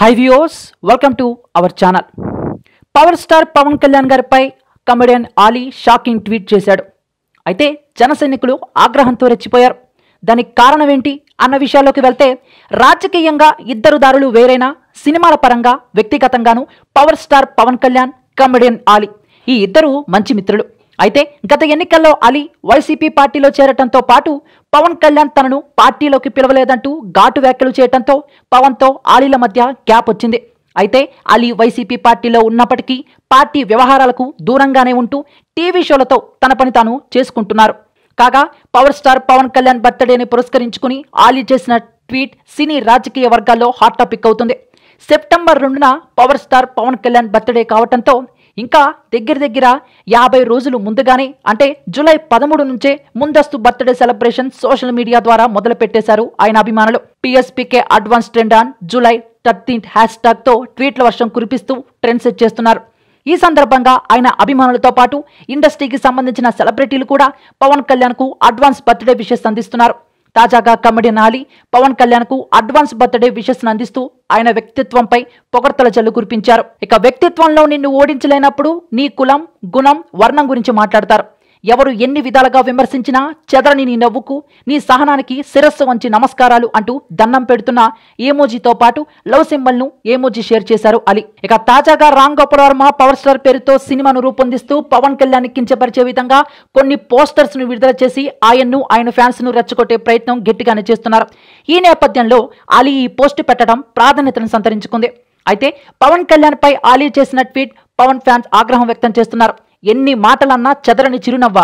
high views welcome to our channel power star Pawan Kalyan గారిపై comedian Ali shocking tweet చేశాడు అయితే జన సైనికులు ఆగ్రహంతో రెచ్చిపోయారు దానికి కారణం ఏంటి అన్న విషయాల్లోకి వెళ్తే రాజకీయంగా ఇద్దరు దారులు వేరైనా సినిమాల పరంగా వ్యక్తిగతంగాను power star Pawan Kalyan comedian Ali ఈ ఇద్దరు మంచి మిత్రులు అయితే గత ఎన్నికల్లో అలీ వైసీపీ పార్టీలో చేరటంతో పాటు పవన్ కళ్యాణ్ తనను పార్టీలోకి పిలవలేదంటూ ఘాటు వ్యాఖ్యలు చేయటంతో పవన్తో ఆలీల మధ్య గ్యాప్ వచ్చింది అయితే అలీ వైసీపీ పార్టీలో ఉన్నప్పటికీ పార్టీ వ్యవహారాలకు దూరంగానే ఉంటూ టీవీ షోలతో తన పని తాను చేసుకుంటున్నారు కాగా పవర్ స్టార్ పవన్ కళ్యాణ్ బర్త్డేని పురస్కరించుకుని ఆలీ చేసిన ట్వీట్ సినీ రాజకీయ వర్గాల్లో హాట్ టాపిక్ అవుతుంది సెప్టెంబర్ రెండున power star Pawan Kalyan birthday కావడంతో ఇంకా దగ్గర దగ్గర యాభై రోజులు ముందుగానే అంటే జూలై పదమూడు నుంచే ముందస్తు బర్త్డే సెలబ్రేషన్ సోషల్ మీడియా ద్వారా మొదలుపెట్టేశారు ఆయన అభిమానులు PSPK advance trend on July thirteenth hash తో ట్వీట్ల వర్షం కురిపిస్తూ ట్రెండ్ సెట్ చేస్తున్నారు ఈ సందర్భంగా ఆయన అభిమానులతో పాటు ఇండస్ట్రీకి సంబంధించిన సెలబ్రిటీలు కూడా పవన్ కళ్యాణ్ కు అడ్వాన్స్ బర్త్డే విషెస్ అందిస్తున్నారు తాజాగా కమెడియన్ నాలి పవన్ కళ్యాణ్ కు అడ్వాన్స్ బర్త్డే విషెస్ అందిస్తూ ఆయన వ్యక్తిత్వంపై పొగడ్తల జల్లు కురిపించారు ఇక వ్యక్తిత్వంలో నిన్ను ఓడించలేనప్పుడు నీ కులం గుణం వర్ణం గురించి మాట్లాడతారు ఎవరు ఎన్ని విధాలుగా విమర్శించినా చెదరని నీ నవ్వుకు నీ సహనానికి శిరస్సు వంచి నమస్కారాలు అంటూ దన్నం పెడుతున్న ఏమోజీతో పాటు లవ్ సింబల్ ను ఏమోజీ షేర్ చేశారు అలీ ఇక తాజాగా రామ్ గోపాల్ వర్మ పవర్ స్టార్ పేరుతో సినిమాను రూపొందిస్తూ పవన్ కళ్యాణ్ కించపరిచే విధంగా కొన్ని పోస్టర్స్ ను విడుదల చేసి ఆయన్ను ఆయన ఫ్యాన్స్ ను రెచ్చగొట్టే ప్రయత్నం గట్టిగానే చేస్తున్నారు ఈ నేపథ్యంలో అలీ ఈ పోస్టు పెట్టడం ప్రాధాన్యతను సంతరించుకుంది అయితే పవన్ కళ్యాణ్ పై ఆలీ చేసిన ట్వీట్ పవన్ ఫ్యాన్స్ ఆగ్రహం వ్యక్తం చేస్తున్నారు ఎన్ని మాటలన్నా చెదరని చిరునవ్వ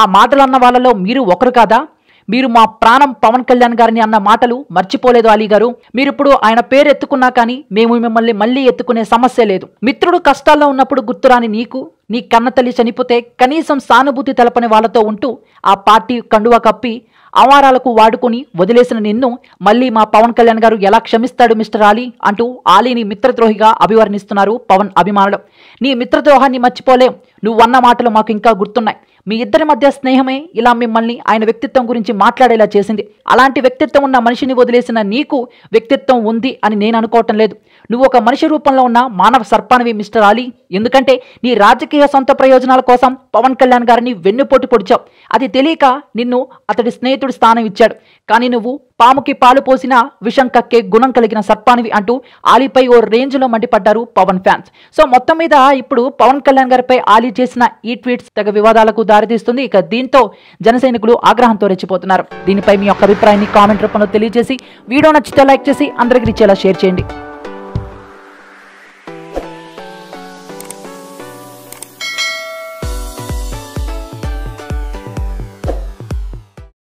ఆ మాటలన్న వాళ్ళలో మీరు ఒకరు కాదా మీరు మా ప్రాణం పవన్ కళ్యాణ్ గారిని అన్న మాటలు మర్చిపోలేదు అలీ గారు మీరిప్పుడు ఆయన పేరు ఎత్తుకున్నా కానీ మేము మిమ్మల్ని మళ్ళీ ఎత్తుకునే సమస్య లేదు మిత్రుడు కష్టాల్లో ఉన్నప్పుడు గుర్తురాని నీకు నీ కన్నతల్లి చనిపోతే కనీసం సానుభూతి తెలపని వాళ్లతో ఉంటూ ఆ పార్టీ కండువా కప్పి అవారాలకు వాడుకుని వదిలేసిన నిన్ను మళ్ళీ మా పవన్ కళ్యాణ్ గారు ఎలా క్షమిస్తాడు మిస్టర్ ఆలీ అంటూ ఆలీని మిత్రద్రోహిగా అభివర్ణిస్తున్నారు పవన్ అభిమానులు నీ మిత్రద్రోహాన్ని మర్చిపోలేం నువ్వన్న మాటలు మాకు ఇంకా గుర్తున్నాయి మీ ఇద్దరి మధ్య స్నేహమే ఇలా మిమ్మల్ని ఆయన వ్యక్తిత్వం గురించి మాట్లాడేలా చేసింది అలాంటి వ్యక్తిత్వం ఉన్న మనిషిని వదిలేసిన నీకు వ్యక్తిత్వం ఉంది అని నేను అనుకోవటం లేదు నువ్వు ఒక మనిషి రూపంలో ఉన్న మానవ సర్పానివి మిస్టర్ ఆలీ ఎందుకంటే నీ రాజకీయ సొంత ప్రయోజనాల కోసం పవన్ కళ్యాణ్ గారిని వెన్నుపోటు పొడిచావు అది తెలియక నిన్ను అతడి స్నేహితుడి స్థానం ఇచ్చాడు కానీ నువ్వు పాముకి పాలు పోసిన విషం కక్కే గుణం కలిగిన సర్పానివి అంటూ ఆలీపై ఓ రేంజ్లో మండిపడ్డారు పవన్ ఫ్యాన్స్ సో మొత్తం మీద ఇప్పుడు పవన్ కళ్యాణ్ గారిపై ఆలీ చేసిన ఈ ట్వీట్స్ తగ వివాదాలకు దారితీస్తుంది ఇక దీంతో జనసైనికులు ఆగ్రహంతో రెచ్చిపోతున్నారు దీనిపై మీ యొక్క అభిప్రాయాన్ని కామెంట్ రూపంలో తెలియజేసి వీడియో నచ్చితే లైక్ చేసి అందరికీ ఇచ్చేలా షేర్ చేయండి